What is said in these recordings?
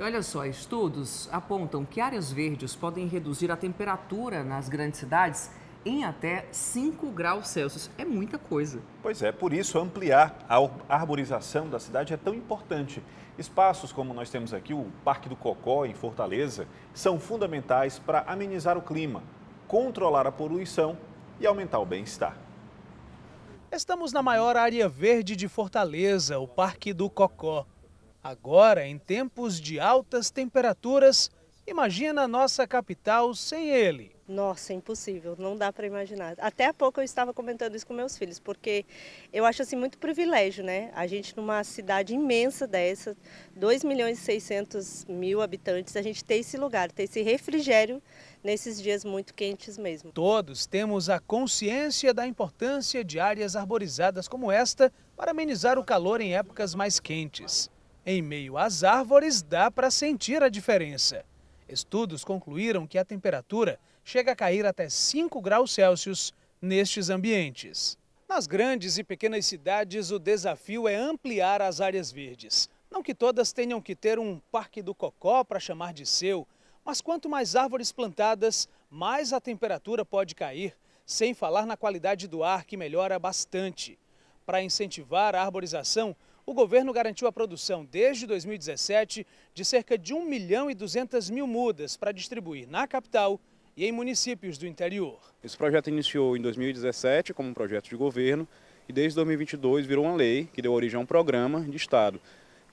E olha só, estudos apontam que áreas verdes podem reduzir a temperatura nas grandes cidades em até 5 graus Celsius. É muita coisa. Pois é, por isso ampliar a arborização da cidade é tão importante. Espaços como nós temos aqui, o Parque do Cocó, em Fortaleza, são fundamentais para amenizar o clima, controlar a poluição e aumentar o bem-estar. Estamos na maior área verde de Fortaleza, o Parque do Cocó. Agora, em tempos de altas temperaturas, imagina a nossa capital sem ele. Nossa, impossível, não dá para imaginar. Até há pouco eu estava comentando isso com meus filhos, porque eu acho assim muito privilégio, né? A gente numa cidade imensa dessa, 2 milhões e 600 mil habitantes, a gente ter esse lugar, ter esse refrigério nesses dias muito quentes mesmo. Todos temos a consciência da importância de áreas arborizadas como esta para amenizar o calor em épocas mais quentes. Em meio às árvores, dá para sentir a diferença. Estudos concluíram que a temperatura chega a cair até 5 graus Celsius nestes ambientes. Nas grandes e pequenas cidades, o desafio é ampliar as áreas verdes. Não que todas tenham que ter um parque do cocó para chamar de seu, mas quanto mais árvores plantadas, mais a temperatura pode cair, sem falar na qualidade do ar que melhora bastante. Para incentivar a arborização, o governo garantiu a produção desde 2017 de cerca de 1 milhão e 200 mil mudas para distribuir na capital e em municípios do interior. Esse projeto iniciou em 2017 como um projeto de governo e desde 2022 virou uma lei que deu origem a um programa de Estado.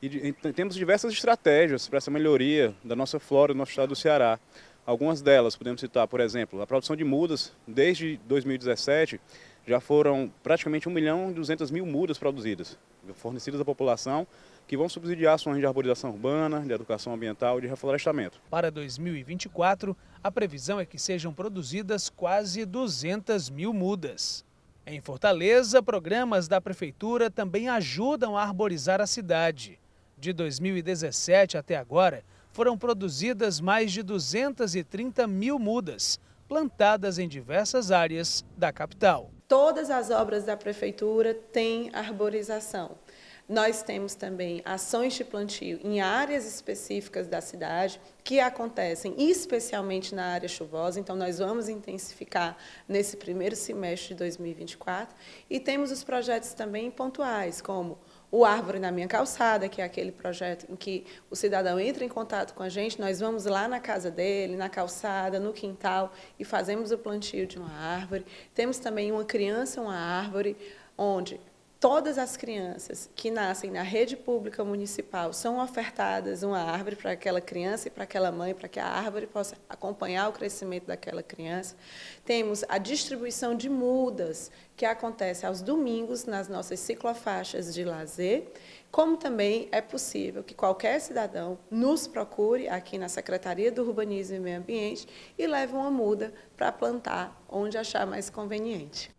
E temos diversas estratégias para essa melhoria da nossa flora do nosso estado do Ceará. Algumas delas podemos citar, por exemplo, a produção de mudas desde 2017 já foram praticamente 1 milhão e 200 mil mudas produzidas, fornecidas à população, que vão subsidiar ações de arborização urbana, de educação ambiental e de reflorestamento. Para 2024, a previsão é que sejam produzidas quase 200 mil mudas. Em Fortaleza, programas da Prefeitura também ajudam a arborizar a cidade. De 2017 até agora, foram produzidas mais de 230 mil mudas, plantadas em diversas áreas da capital. Todas as obras da prefeitura têm arborização. Nós temos também ações de plantio em áreas específicas da cidade que acontecem especialmente na área chuvosa, então nós vamos intensificar nesse primeiro semestre de 2024. E temos os projetos também pontuais, como o Árvore na Minha Calçada, que é aquele projeto em que o cidadão entra em contato com a gente, nós vamos lá na casa dele, na calçada, no quintal e fazemos o plantio de uma árvore. Temos também uma criança, uma árvore, onde todas as crianças que nascem na rede pública municipal são ofertadas uma árvore para aquela criança e para aquela mãe, para que a árvore possa acompanhar o crescimento daquela criança. Temos a distribuição de mudas, que acontece aos domingos nas nossas ciclofaixas de lazer, como também é possível que qualquer cidadão nos procure aqui na Secretaria do Urbanismo e Meio Ambiente e leve uma muda para plantar onde achar mais conveniente.